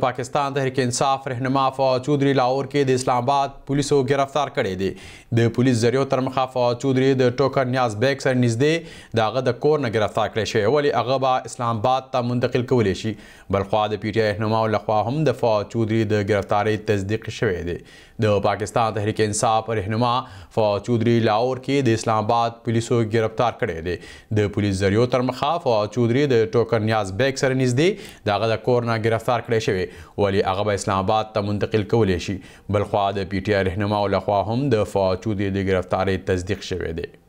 پاکستان تحریک انصاف رهنما فواد چودري لاهور کې د اسلام آباد پولیسو گرفتار کړی دی د پولیس ذریعہ تر مخه فواد چودري د ټوکر نیاز بیگ سره نږدې د هغه د کور نه گرفتار کړی شوی ولی هغه به اسلام آباد ته منتقل کولی شي بلخوا د پی ټی آی رهنما لخوا هم د فواد چودري د گرفتاری تصدیق شوی دی د پاکستان تحریک انصاف رهنما فواد چودري لاهور کې د اسلام آباد پولیسو گرفتار کړی دی د پولیس ذریعہ تر مخه فواد چودري د ټوکر نیاز بیگ سره نږدې د هغه د کور نه گرفتار کړی شوی شوی ولی هغه به اسلام آباد ته منتقل کولای شي بل خو د پی ټی آی رهنما لخوا هم د فاچو د گرفتاری تصدیق شوی دی